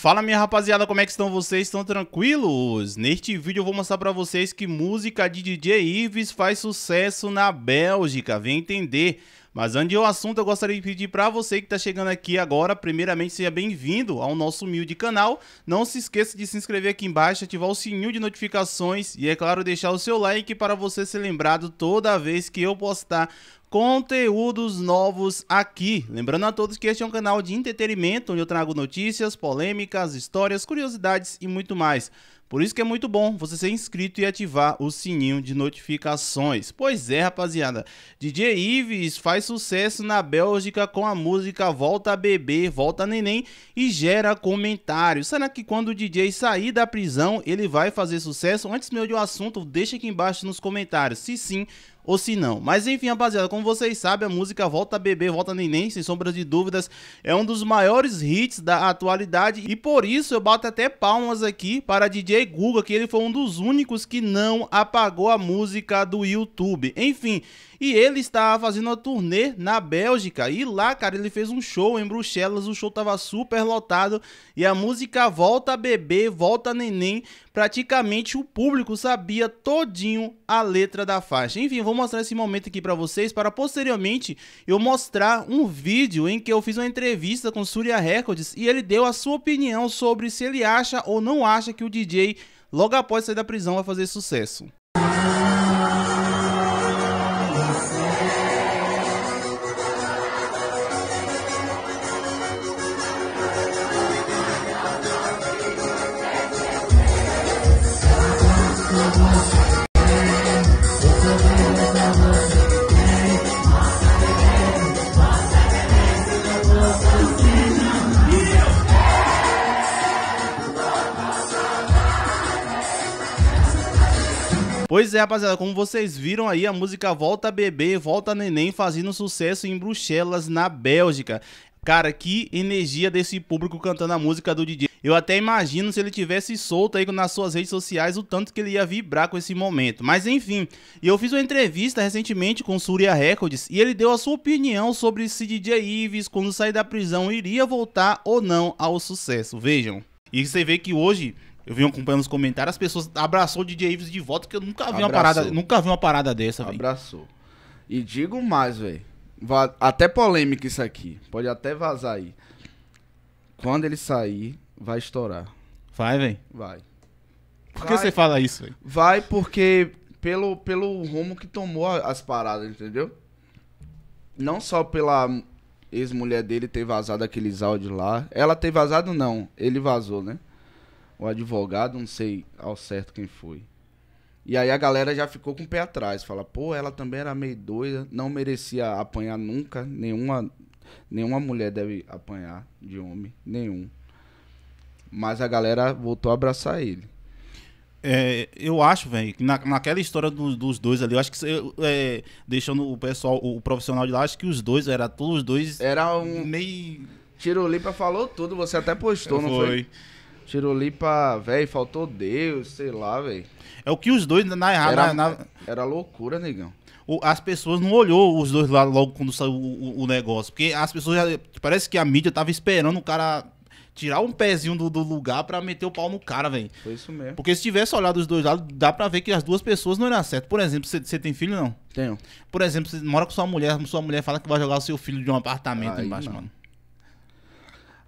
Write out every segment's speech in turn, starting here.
Fala minha rapaziada, como é que estão vocês? Estão tranquilos? Neste vídeo eu vou mostrar pra vocês que música de DJ Ives faz sucesso na Bélgica, vem entender. Mas antes do assunto, eu gostaria de pedir para você que está chegando aqui agora, primeiramente seja bem-vindo ao nosso humilde canal. Não se esqueça de se inscrever aqui embaixo, ativar o sininho de notificações e, é claro, deixar o seu like para você ser lembrado toda vez que eu postar conteúdos novos aqui. Lembrando a todos que este é um canal de entretenimento onde eu trago notícias, polêmicas, histórias, curiosidades e muito mais. Por isso que é muito bom você ser inscrito e ativar o sininho de notificações. Pois é, rapaziada. DJ Ives faz sucesso na Bélgica com a música Volta Bebê, Volta Neném e gera comentários. Será que quando o DJ sair da prisão ele vai fazer sucesso? Antes meu de um assunto, deixa aqui embaixo nos comentários. Se sim, ou se não. Mas enfim, rapaziada, como vocês sabem, a música Volta a Volta Neném, sem sombra de dúvidas, é um dos maiores hits da atualidade e por isso eu bato até palmas aqui para DJ Guga, que ele foi um dos únicos que não apagou a música do YouTube. Enfim, e ele estava fazendo a turnê na Bélgica e lá, cara, ele fez um show em Bruxelas, o show tava super lotado e a música Volta a Volta Neném praticamente o público sabia todinho a letra da faixa. Enfim, vou mostrar esse momento aqui para vocês para posteriormente eu mostrar um vídeo em que eu fiz uma entrevista com Surya Records e ele deu a sua opinião sobre se ele acha ou não acha que o DJ logo após sair da prisão vai fazer sucesso. Pois é, rapaziada, como vocês viram aí, a música Volta Bebê, Volta Neném fazendo sucesso em Bruxelas, na Bélgica. Cara, que energia desse público cantando a música do DJ. Eu até imagino se ele tivesse solto aí nas suas redes sociais o tanto que ele ia vibrar com esse momento. Mas enfim, eu fiz uma entrevista recentemente com Surya Records e ele deu a sua opinião sobre se DJ Ives, quando sair da prisão, iria voltar ou não ao sucesso. Vejam. E você vê que hoje eu vim acompanhando os comentários, as pessoas abraçou o DJ Ives de volta, que eu nunca vi abraçou. uma parada, nunca vi uma parada dessa, velho. Abraçou. E digo mais, velho. Até polêmica isso aqui. Pode até vazar aí. Quando ele sair, vai estourar. Vai, velho? Vai. Por que vai, você fala isso, velho? Vai porque pelo, pelo rumo que tomou as paradas, entendeu? Não só pela ex-mulher dele ter vazado aqueles áudios lá. Ela ter vazado, não. Ele vazou, né? o advogado, não sei ao certo quem foi. E aí a galera já ficou com o pé atrás, fala, pô, ela também era meio doida, não merecia apanhar nunca, nenhuma, nenhuma mulher deve apanhar de homem, nenhum. Mas a galera voltou a abraçar ele. É, eu acho, velho, na, naquela história do, dos dois ali, eu acho que é, deixando o pessoal, o profissional de lá, acho que os dois, era todos os dois. Era um. Meio. Tirolipa falou tudo, você até postou, não foi? foi? Tirolipa, velho, faltou Deus, sei lá, velho. É o que os dois na errada. Era, na... era loucura, negão. O, as pessoas não olhou os dois lá logo quando saiu o, o, negócio. Porque as pessoas. Já, parece que a mídia tava esperando o cara tirar um pezinho do, do lugar para meter o pau no cara, velho. Foi isso mesmo. Porque se tivesse olhado os dois lados, dá para ver que as duas pessoas não eram certo Por exemplo, você tem filho, não? Tenho. Por exemplo, você mora com sua mulher, sua mulher fala que vai jogar o seu filho de um apartamento Aí embaixo, não. mano.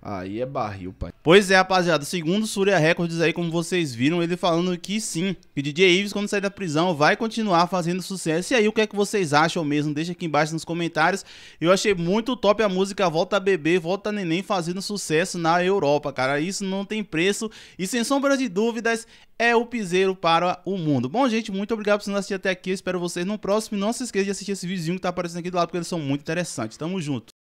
Aí é barril, pai. Pois é, rapaziada. Segundo Surya Records aí, como vocês viram, ele falando que sim, que DJ Ives, quando sair da prisão, vai continuar fazendo sucesso. E aí, o que é que vocês acham mesmo? Deixa aqui embaixo nos comentários. Eu achei muito top a música Volta a Bebê, Volta a Neném fazendo sucesso na Europa, cara. Isso não tem preço. E sem sombra de dúvidas, é o piseiro para o mundo. Bom, gente, muito obrigado por vocês assistir até aqui. Eu espero vocês no próximo. E não se esqueça de assistir esse vizinho que tá aparecendo aqui do lado, porque eles são muito interessantes. Tamo junto.